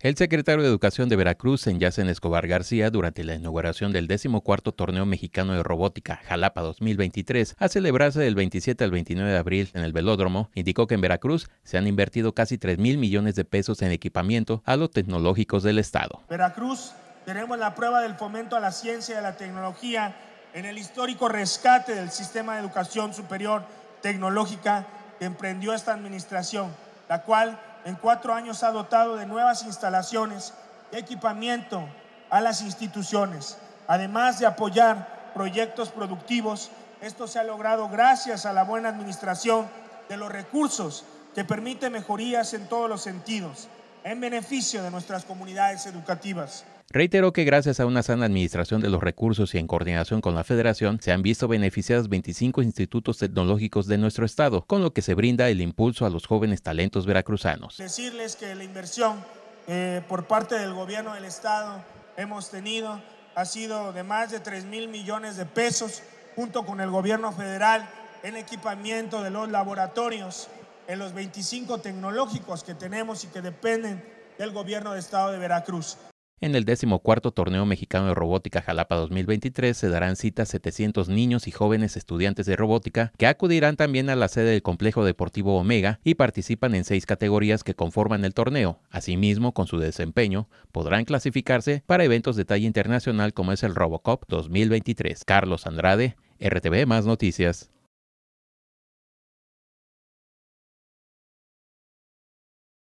El secretario de Educación de Veracruz, Enyacen Escobar García, durante la inauguración del 14 Torneo Mexicano de Robótica Jalapa 2023, a celebrarse del 27 al 29 de abril en el velódromo, indicó que en Veracruz se han invertido casi 3 mil millones de pesos en equipamiento a los tecnológicos del Estado. Veracruz, tenemos la prueba del fomento a la ciencia y a la tecnología en el histórico rescate del sistema de educación superior tecnológica que emprendió esta administración, la cual en cuatro años ha dotado de nuevas instalaciones y equipamiento a las instituciones. Además de apoyar proyectos productivos, esto se ha logrado gracias a la buena administración de los recursos que permite mejorías en todos los sentidos, en beneficio de nuestras comunidades educativas. Reitero que gracias a una sana administración de los recursos y en coordinación con la federación, se han visto beneficiados 25 institutos tecnológicos de nuestro estado, con lo que se brinda el impulso a los jóvenes talentos veracruzanos. Decirles que la inversión eh, por parte del gobierno del estado hemos tenido ha sido de más de 3 mil millones de pesos, junto con el gobierno federal, en equipamiento de los laboratorios, en los 25 tecnológicos que tenemos y que dependen del gobierno de estado de Veracruz. En el decimocuarto Torneo Mexicano de Robótica Jalapa 2023 se darán cita 700 niños y jóvenes estudiantes de robótica que acudirán también a la sede del Complejo Deportivo Omega y participan en seis categorías que conforman el torneo. Asimismo, con su desempeño, podrán clasificarse para eventos de talla internacional como es el Robocop 2023. Carlos Andrade, RTV Más Noticias.